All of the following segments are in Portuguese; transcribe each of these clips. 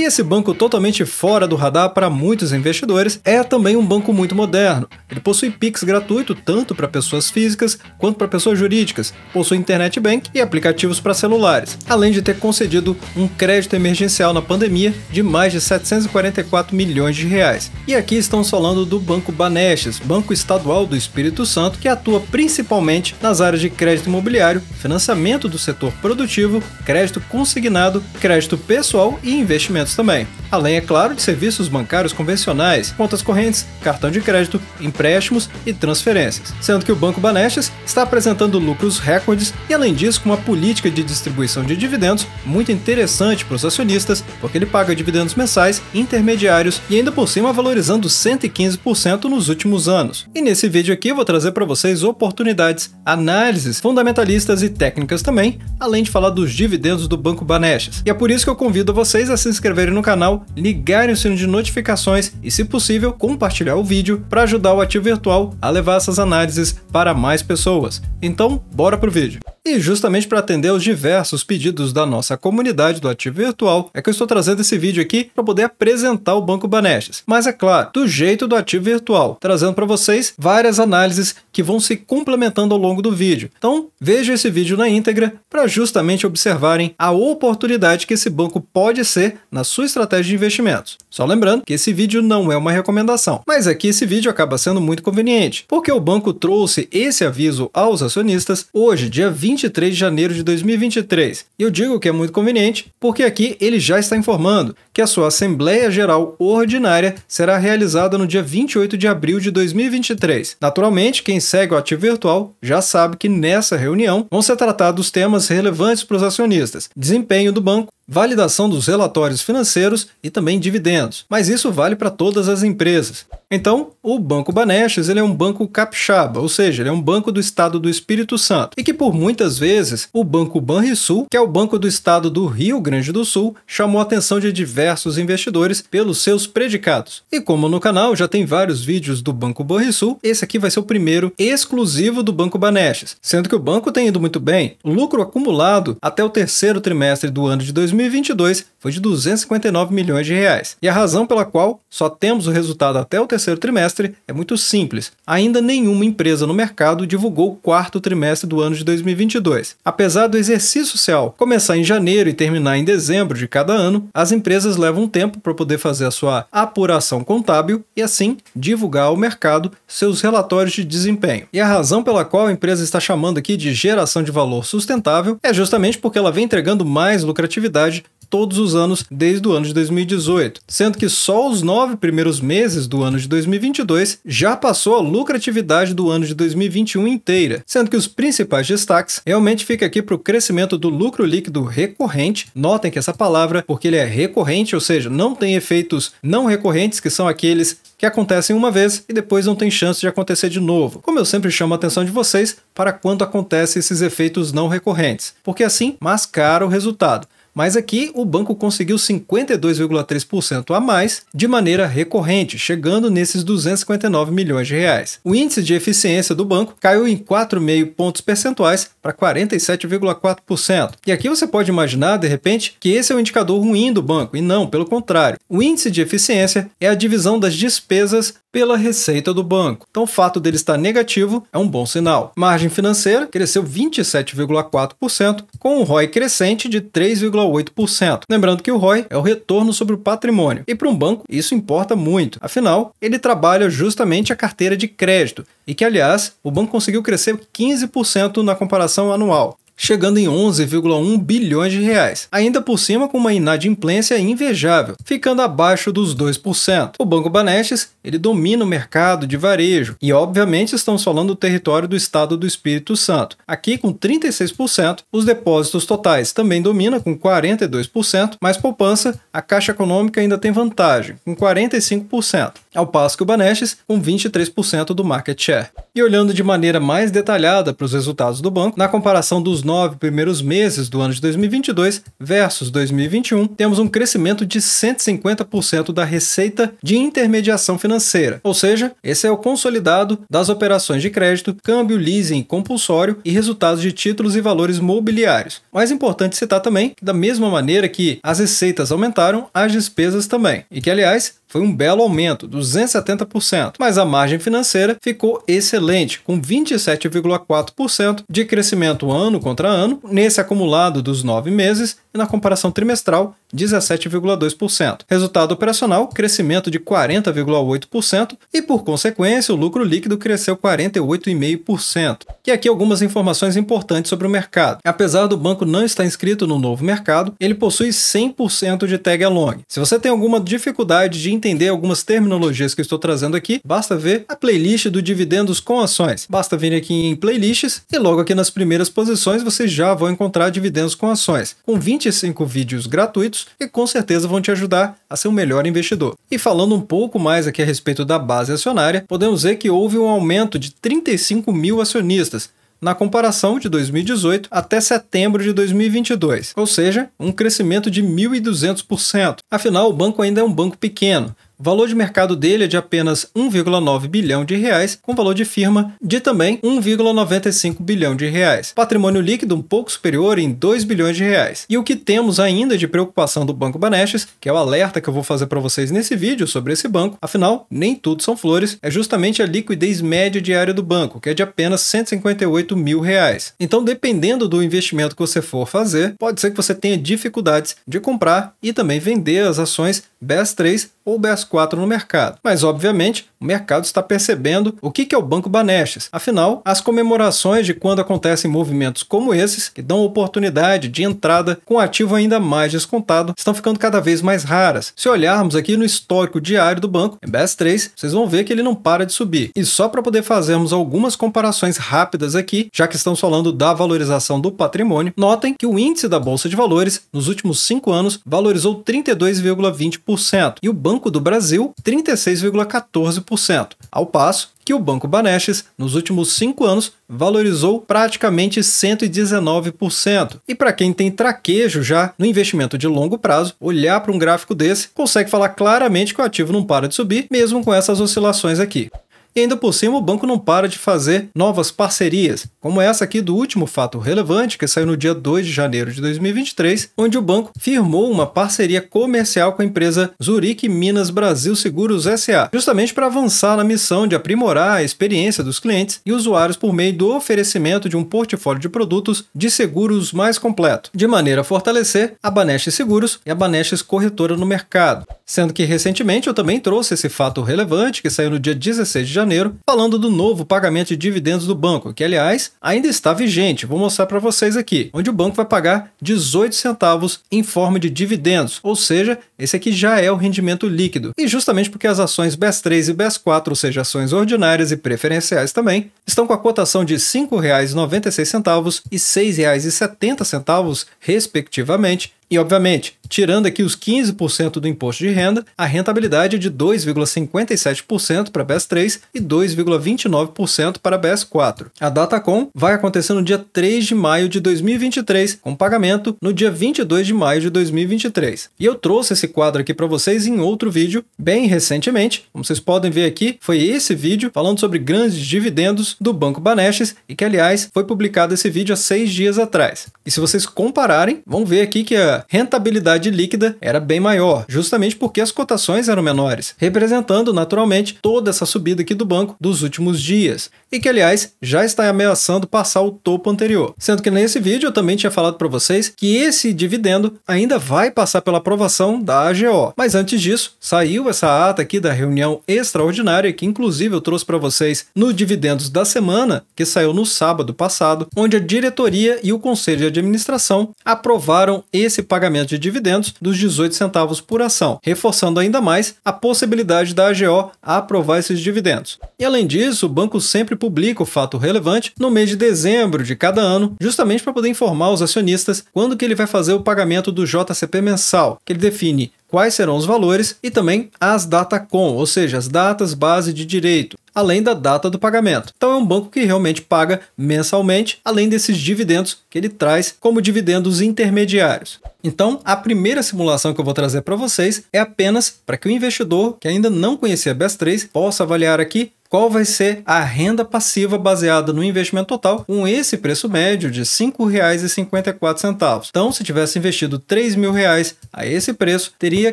E esse banco totalmente fora do radar para muitos investidores é também um banco muito moderno. Ele possui Pix gratuito tanto para pessoas físicas quanto para pessoas jurídicas, possui internet bank e aplicativos para celulares, além de ter concedido um crédito emergencial na pandemia de mais de 744 milhões de reais. E aqui estamos falando do Banco Banestes, banco estadual do Espírito Santo que atua principalmente nas áreas de crédito imobiliário, financiamento do setor produtivo, crédito consignado, crédito pessoal e investimentos também além, é claro, de serviços bancários convencionais, contas correntes, cartão de crédito, empréstimos e transferências. Sendo que o Banco Banestes está apresentando lucros recordes e, além disso, com uma política de distribuição de dividendos muito interessante para os acionistas, porque ele paga dividendos mensais, intermediários e ainda por cima valorizando 115% nos últimos anos. E nesse vídeo aqui vou trazer para vocês oportunidades, análises fundamentalistas e técnicas também, além de falar dos dividendos do Banco Banestes. E é por isso que eu convido vocês a se inscreverem no canal ligarem o sino de notificações e, se possível, compartilhar o vídeo para ajudar o Ativo Virtual a levar essas análises para mais pessoas. Então, bora pro vídeo! E justamente para atender aos diversos pedidos da nossa comunidade do Ativo Virtual, é que eu estou trazendo esse vídeo aqui para poder apresentar o Banco Banestes. Mas é claro, do jeito do Ativo Virtual, trazendo para vocês várias análises que vão se complementando ao longo do vídeo. Então, veja esse vídeo na íntegra para justamente observarem a oportunidade que esse banco pode ser na sua estratégia de investimentos. Só lembrando que esse vídeo não é uma recomendação, mas aqui é esse vídeo acaba sendo muito conveniente, porque o banco trouxe esse aviso aos acionistas hoje, dia 20 23 de janeiro de 2023. E eu digo que é muito conveniente, porque aqui ele já está informando que a sua Assembleia Geral Ordinária será realizada no dia 28 de abril de 2023. Naturalmente, quem segue o ativo virtual já sabe que nessa reunião vão ser tratados temas relevantes para os acionistas, desempenho do banco, validação dos relatórios financeiros e também dividendos. Mas isso vale para todas as empresas. Então, o Banco Banestes ele é um banco capixaba, ou seja, ele é um banco do estado do Espírito Santo, e que por muitas vezes o Banco Banrisul, que é o banco do estado do Rio Grande do Sul, chamou a atenção de diversos investidores pelos seus predicados. E como no canal já tem vários vídeos do Banco Banrisul, esse aqui vai ser o primeiro exclusivo do Banco Banestes, sendo que o banco tem ido muito bem. O lucro acumulado até o terceiro trimestre do ano de 2020 2022 foi de 259 milhões de reais. E a razão pela qual só temos o resultado até o terceiro trimestre é muito simples. Ainda nenhuma empresa no mercado divulgou o quarto trimestre do ano de 2022. Apesar do exercício social começar em janeiro e terminar em dezembro de cada ano, as empresas levam tempo para poder fazer a sua apuração contábil e assim divulgar ao mercado seus relatórios de desempenho. E a razão pela qual a empresa está chamando aqui de geração de valor sustentável é justamente porque ela vem entregando mais lucratividade todos os anos desde o ano de 2018, sendo que só os nove primeiros meses do ano de 2022 já passou a lucratividade do ano de 2021 inteira, sendo que os principais destaques realmente fica aqui para o crescimento do lucro líquido recorrente. Notem que essa palavra, porque ele é recorrente, ou seja, não tem efeitos não recorrentes, que são aqueles que acontecem uma vez e depois não tem chance de acontecer de novo. Como eu sempre chamo a atenção de vocês para quando acontecem esses efeitos não recorrentes, porque assim mascara o resultado. Mas aqui o banco conseguiu 52,3% a mais de maneira recorrente, chegando nesses 259 milhões de reais. O índice de eficiência do banco caiu em 4,5 pontos percentuais para 47,4%. E aqui você pode imaginar, de repente, que esse é um indicador ruim do banco, e não, pelo contrário. O índice de eficiência é a divisão das despesas pela receita do banco. Então, o fato dele estar negativo é um bom sinal. Margem financeira cresceu 27,4%, com um ROI crescente de 3,8%. 8%. Lembrando que o ROI é o retorno sobre o patrimônio, e para um banco isso importa muito, afinal, ele trabalha justamente a carteira de crédito, e que, aliás, o banco conseguiu crescer 15% na comparação anual chegando em 11,1 bilhões de reais, ainda por cima com uma inadimplência invejável, ficando abaixo dos 2%. O Banco Banestes, ele domina o mercado de varejo e obviamente estamos falando do território do estado do Espírito Santo. Aqui com 36%, os depósitos totais também domina com 42%, mas poupança, a Caixa Econômica ainda tem vantagem, com 45% ao passo que o Banestes, com 23% do market share. E olhando de maneira mais detalhada para os resultados do banco, na comparação dos nove primeiros meses do ano de 2022 versus 2021, temos um crescimento de 150% da receita de intermediação financeira, ou seja, esse é o consolidado das operações de crédito, câmbio, leasing compulsório e resultados de títulos e valores mobiliários. Mais importante citar também que, da mesma maneira que as receitas aumentaram, as despesas também, e que, aliás, foi um belo aumento, 270%, mas a margem financeira ficou excelente, com 27,4% de crescimento ano contra ano nesse acumulado dos nove meses e na comparação trimestral, 17,2%. Resultado operacional, crescimento de 40,8% e, por consequência, o lucro líquido cresceu 48,5%. E aqui algumas informações importantes sobre o mercado. Apesar do banco não estar inscrito no novo mercado, ele possui 100% de tag along. Se você tem alguma dificuldade de entender algumas terminologias que estou trazendo aqui, basta ver a playlist do Dividendos com Ações. Basta vir aqui em Playlists e logo aqui nas primeiras posições vocês já vão encontrar Dividendos com Ações, com 20 25 vídeos gratuitos que com certeza vão te ajudar a ser um melhor investidor. E falando um pouco mais aqui a respeito da base acionária, podemos ver que houve um aumento de 35 mil acionistas, na comparação de 2018 até setembro de 2022, ou seja, um crescimento de 1.200%. Afinal, o banco ainda é um banco pequeno, o valor de mercado dele é de apenas 1,9 bilhão de reais, com valor de firma de também 1,95 bilhão de reais. Patrimônio líquido um pouco superior em 2 bilhões de reais. E o que temos ainda de preocupação do Banco Banestes, que é o alerta que eu vou fazer para vocês nesse vídeo sobre esse banco, afinal, nem tudo são flores, é justamente a liquidez média diária do banco, que é de apenas 158 mil reais. Então, dependendo do investimento que você for fazer, pode ser que você tenha dificuldades de comprar e também vender as ações BS3 ou BS4 no mercado. Mas, obviamente, o mercado está percebendo o que é o Banco Banestes. Afinal, as comemorações de quando acontecem movimentos como esses, que dão oportunidade de entrada com ativo ainda mais descontado, estão ficando cada vez mais raras. Se olharmos aqui no histórico diário do banco, MBS3, vocês vão ver que ele não para de subir. E só para poder fazermos algumas comparações rápidas aqui, já que estamos falando da valorização do patrimônio, notem que o índice da Bolsa de Valores, nos últimos cinco anos, valorizou 32,20% e o Banco do Brasil, 36,14%. 5%, ao passo que o Banco Banestes, nos últimos cinco anos, valorizou praticamente 119%. E para quem tem traquejo já no investimento de longo prazo, olhar para um gráfico desse consegue falar claramente que o ativo não para de subir, mesmo com essas oscilações aqui e ainda por cima o banco não para de fazer novas parcerias, como essa aqui do último fato relevante que saiu no dia 2 de janeiro de 2023, onde o banco firmou uma parceria comercial com a empresa Zurich Minas Brasil Seguros SA, justamente para avançar na missão de aprimorar a experiência dos clientes e usuários por meio do oferecimento de um portfólio de produtos de seguros mais completo, de maneira a fortalecer a Banestes Seguros e a Banestes Corretora no mercado. Sendo que recentemente eu também trouxe esse fato relevante que saiu no dia 16 de janeiro, falando do novo pagamento de dividendos do banco, que aliás ainda está vigente. Vou mostrar para vocês aqui, onde o banco vai pagar 18 centavos em forma de dividendos, ou seja, esse aqui já é o rendimento líquido. E justamente porque as ações BES 3 e BES 4, ou seja, ações ordinárias e preferenciais também, estão com a cotação de R$ 5,96 e R$ 6,70, respectivamente, e, obviamente, tirando aqui os 15% do imposto de renda, a rentabilidade é de 2,57% para BES 3 e 2,29% para BES 4. A Datacom vai acontecer no dia 3 de maio de 2023, com pagamento no dia 22 de maio de 2023. E eu trouxe esse quadro aqui para vocês em outro vídeo, bem recentemente. Como vocês podem ver aqui, foi esse vídeo falando sobre grandes dividendos do Banco Banestes e que, aliás, foi publicado esse vídeo há seis dias atrás. E se vocês compararem, vão ver aqui que a rentabilidade líquida era bem maior, justamente porque as cotações eram menores, representando naturalmente toda essa subida aqui do banco dos últimos dias, e que, aliás, já está ameaçando passar o topo anterior. Sendo que nesse vídeo eu também tinha falado para vocês que esse dividendo ainda vai passar pela aprovação da da AGO. Mas antes disso, saiu essa ata aqui da reunião extraordinária que inclusive eu trouxe para vocês no Dividendos da Semana, que saiu no sábado passado, onde a diretoria e o conselho de administração aprovaram esse pagamento de dividendos dos 18 centavos por ação, reforçando ainda mais a possibilidade da AGO aprovar esses dividendos. E além disso, o banco sempre publica o fato relevante no mês de dezembro de cada ano, justamente para poder informar os acionistas quando que ele vai fazer o pagamento do JCP mensal, que ele define quais serão os valores e também as com, ou seja, as datas base de direito, além da data do pagamento. Então é um banco que realmente paga mensalmente, além desses dividendos que ele traz como dividendos intermediários. Então, a primeira simulação que eu vou trazer para vocês é apenas para que o investidor que ainda não conhecia a BES3 possa avaliar aqui qual vai ser a renda passiva baseada no investimento total com esse preço médio de R$ 5,54. Então, se tivesse investido R$ reais a esse preço, teria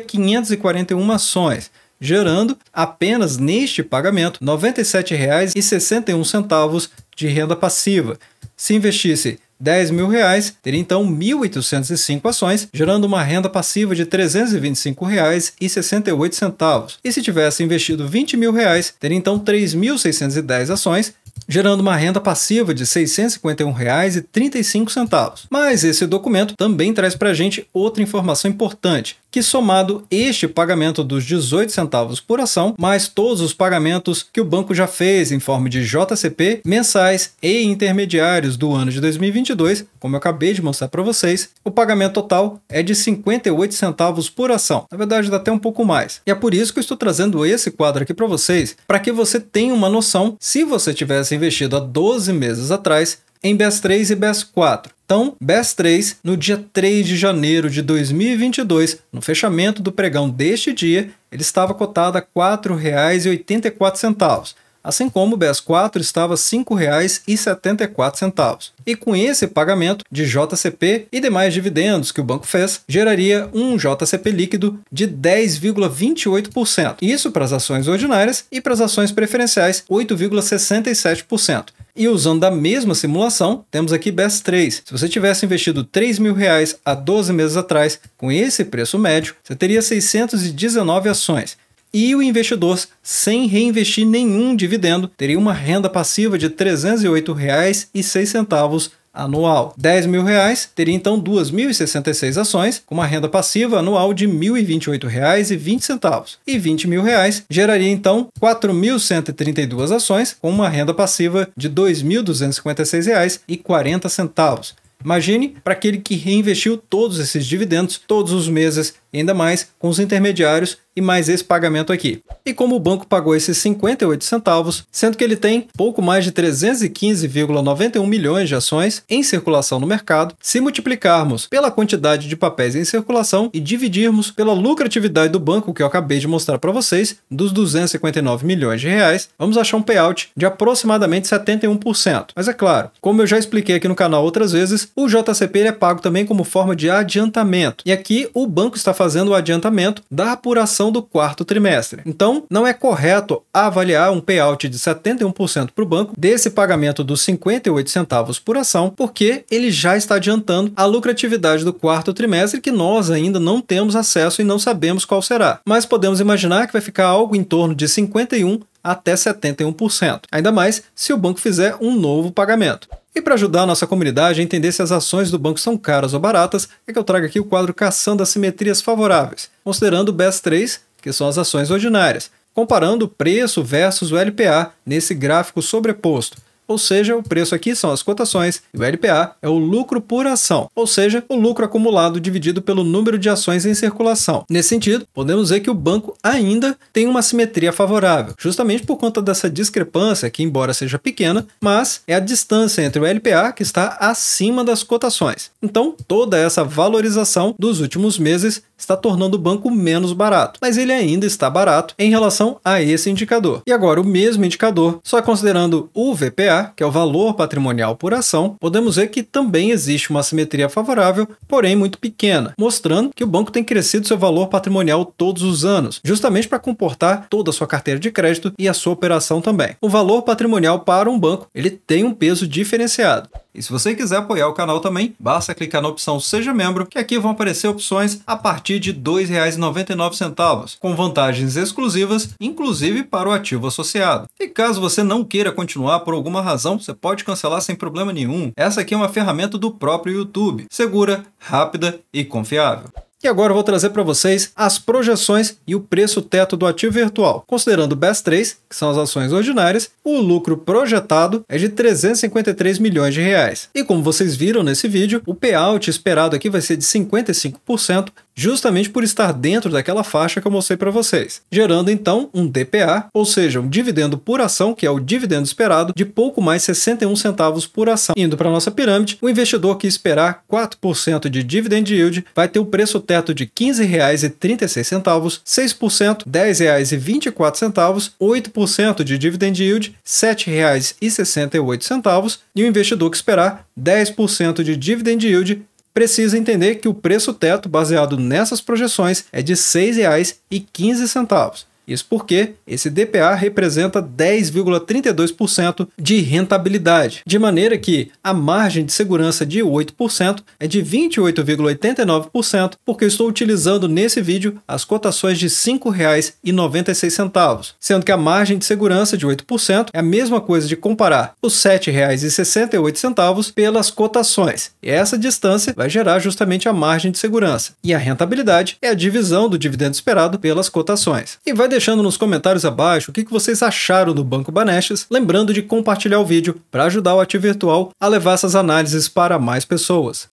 541 ações gerando apenas neste pagamento R$ 97,61 de renda passiva. Se investisse 10 mil reais, teria então 1.805 ações, gerando uma renda passiva de R$ 325,68. E se tivesse investido 20 mil reais, teria então 3.610 ações, gerando uma renda passiva de R$ 651,35. Mas esse documento também traz para a gente outra informação importante que somado este pagamento dos 18 centavos por ação, mais todos os pagamentos que o banco já fez em forma de JCP, mensais e intermediários do ano de 2022, como eu acabei de mostrar para vocês, o pagamento total é de 58 centavos por ação. Na verdade, dá até um pouco mais. E é por isso que eu estou trazendo esse quadro aqui para vocês, para que você tenha uma noção se você tivesse investido há 12 meses atrás em BES 3 e BES 4 então, BES 3, no dia 3 de janeiro de 2022, no fechamento do pregão deste dia, ele estava cotado a R$ 4,84 assim como o BES 4 estava R$ 5,74. E com esse pagamento de JCP e demais dividendos que o banco fez, geraria um JCP líquido de 10,28%. Isso para as ações ordinárias e para as ações preferenciais, 8,67%. E usando a mesma simulação, temos aqui best 3. Se você tivesse investido 3 mil reais há 12 meses atrás, com esse preço médio, você teria 619 ações e o investidor, sem reinvestir nenhum dividendo, teria uma renda passiva de R$ 308,06 anual. 10 mil reais teria então 2.066 ações, com uma renda passiva anual de R$ 1.028,20. E 20 mil reais geraria então 4.132 ações, com uma renda passiva de R$ 2.256,40. Imagine para aquele que reinvestiu todos esses dividendos todos os meses ainda mais com os intermediários e mais esse pagamento aqui. E como o banco pagou esses 58 centavos, sendo que ele tem pouco mais de 315,91 milhões de ações em circulação no mercado, se multiplicarmos pela quantidade de papéis em circulação e dividirmos pela lucratividade do banco que eu acabei de mostrar para vocês, dos 259 milhões de reais, vamos achar um payout de aproximadamente 71%. Mas é claro, como eu já expliquei aqui no canal outras vezes, o JCP é pago também como forma de adiantamento. E aqui o banco está fazendo o adiantamento da apuração do quarto trimestre. Então, não é correto avaliar um payout de 71% para o banco desse pagamento dos 58 centavos por ação, porque ele já está adiantando a lucratividade do quarto trimestre que nós ainda não temos acesso e não sabemos qual será. Mas podemos imaginar que vai ficar algo em torno de 51 até 71%, ainda mais se o banco fizer um novo pagamento. E para ajudar a nossa comunidade a entender se as ações do banco são caras ou baratas, é que eu trago aqui o quadro caçando assimetrias favoráveis, considerando o BES 3, que são as ações ordinárias, comparando o preço versus o LPA nesse gráfico sobreposto ou seja, o preço aqui são as cotações e o LPA é o lucro por ação, ou seja, o lucro acumulado dividido pelo número de ações em circulação. Nesse sentido, podemos ver que o banco ainda tem uma simetria favorável, justamente por conta dessa discrepância que, embora seja pequena, mas é a distância entre o LPA que está acima das cotações. Então, toda essa valorização dos últimos meses está tornando o banco menos barato, mas ele ainda está barato em relação a esse indicador. E agora, o mesmo indicador, só considerando o VPA que é o valor patrimonial por ação, podemos ver que também existe uma simetria favorável, porém muito pequena, mostrando que o banco tem crescido seu valor patrimonial todos os anos, justamente para comportar toda a sua carteira de crédito e a sua operação também. O valor patrimonial para um banco, ele tem um peso diferenciado. E se você quiser apoiar o canal também, basta clicar na opção Seja Membro, que aqui vão aparecer opções a partir de R$ 2,99, com vantagens exclusivas, inclusive para o ativo associado. E caso você não queira continuar por alguma razão, você pode cancelar sem problema nenhum. Essa aqui é uma ferramenta do próprio YouTube, segura, rápida e confiável. E agora eu vou trazer para vocês as projeções e o preço teto do ativo virtual. Considerando o BES 3, que são as ações ordinárias, o lucro projetado é de 353 milhões de reais. E como vocês viram nesse vídeo, o payout esperado aqui vai ser de 55% justamente por estar dentro daquela faixa que eu mostrei para vocês, gerando então um DPA, ou seja, um dividendo por ação, que é o dividendo esperado, de pouco mais 61 centavos por ação. Indo para nossa pirâmide, o investidor que esperar 4% de dividend yield vai ter o um preço teto de R$ 15,36, 6%, R$ 10,24, 8% de dividend yield, R$ 7,68, e o investidor que esperar 10% de dividend yield, precisa entender que o preço teto baseado nessas projeções é de R$ 6,15. Isso porque esse DPA representa 10,32% de rentabilidade, de maneira que a margem de segurança de 8% é de 28,89%, porque eu estou utilizando nesse vídeo as cotações de R$ 5,96, sendo que a margem de segurança de 8% é a mesma coisa de comparar os R$ 7,68 pelas cotações. E essa distância vai gerar justamente a margem de segurança. E a rentabilidade é a divisão do dividendo esperado pelas cotações. E vai deixando nos comentários abaixo o que vocês acharam do Banco Banestes, lembrando de compartilhar o vídeo para ajudar o Ativo Virtual a levar essas análises para mais pessoas.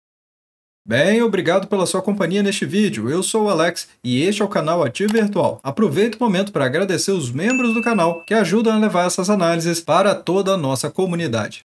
Bem, obrigado pela sua companhia neste vídeo. Eu sou o Alex e este é o canal Ativo Virtual. Aproveito o momento para agradecer os membros do canal que ajudam a levar essas análises para toda a nossa comunidade.